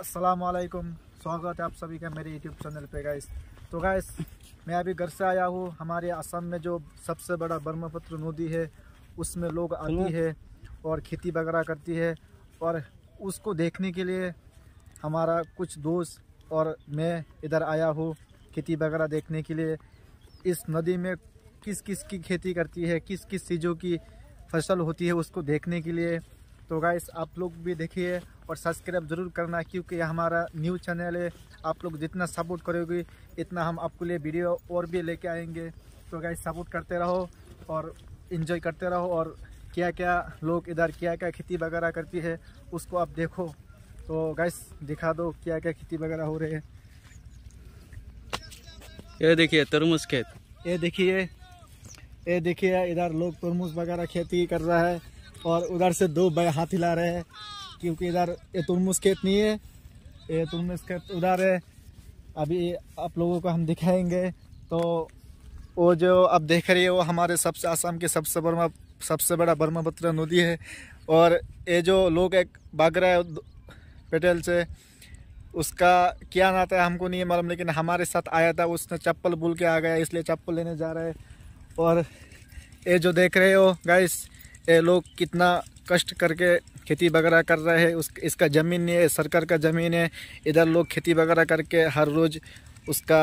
असलकम स्वागत है आप सभी का मेरे यूट्यूब चैनल पे गाइस तो गाइस मैं अभी घर से आया हूँ हमारे असम में जो सबसे बड़ा ब्रह्मपुत्र नदी है उसमें लोग आती है और खेती वगैरह करती है और उसको देखने के लिए हमारा कुछ दोस्त और मैं इधर आया हूँ खेती वगैरह देखने के लिए इस नदी में किस किस की खेती करती है किस किस चीज़ों की फसल होती है उसको देखने के लिए तो गाइस आप लोग भी देखिए और सब्सक्राइब जरूर करना क्योंकि यह हमारा न्यूज़ चैनल है आप लोग जितना सपोर्ट करोगे इतना हम आपके लिए वीडियो और भी लेके आएंगे तो गाइस सपोर्ट करते रहो और इन्जॉय करते रहो और क्या क्या लोग इधर क्या क्या खेती वगैरह करती है उसको आप देखो तो गैस दिखा दो क्या क्या खेती वगैरह हो रहे हैं ये देखिए तरमुज खेत ये देखिए ये देखिए इधर लोग तरमुज वगैरह खेती कर रहा है और उधर से दो भाई हाथ हिला रहे हैं क्योंकि इधर ये तुरमुस खेत नहीं है ये तुरमुस खेत उधर है अभी आप लोगों को हम दिखाएंगे तो वो जो आप देख रही है वो हमारे सबसे आसाम के सबसे बड़ा सबसे बड़ा ब्रह्मपुत्र नदी है और ये जो लोग एक भाग रहे है पेटेल से उसका क्या नाता है हमको नहीं मालूम लेकिन हमारे साथ आया था उसने चप्पल भूल के आ गया इसलिए चप्पल लेने जा रहे और ये जो देख रहे हो गाइस ये लोग कितना कष्ट करके खेती वगैरह कर रहे हैं उस इसका ज़मीन नहीं है सरकार का ज़मीन है इधर लोग खेती वगैरह करके हर रोज़ उसका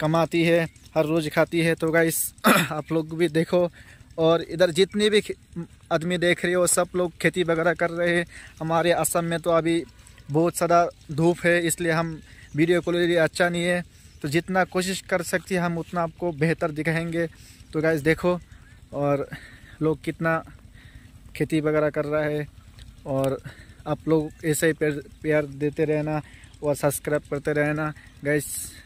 कमाती है हर रोज़ खाती है तो गाइस आप लोग भी देखो और इधर जितने भी आदमी देख रहे हो सब लोग खेती वगैरह कर रहे हैं हमारे असम में तो अभी बहुत सारा धूप है इसलिए हम वीडियो क्वालिटी अच्छा नहीं है तो जितना कोशिश कर सकती है हम उतना आपको बेहतर दिखाएंगे तो गाइस देखो और लोग कितना खेती वगैरह कर रहा है और आप लोग ऐसे ही प्यार देते रहना और सब्सक्राइब करते रहना गैस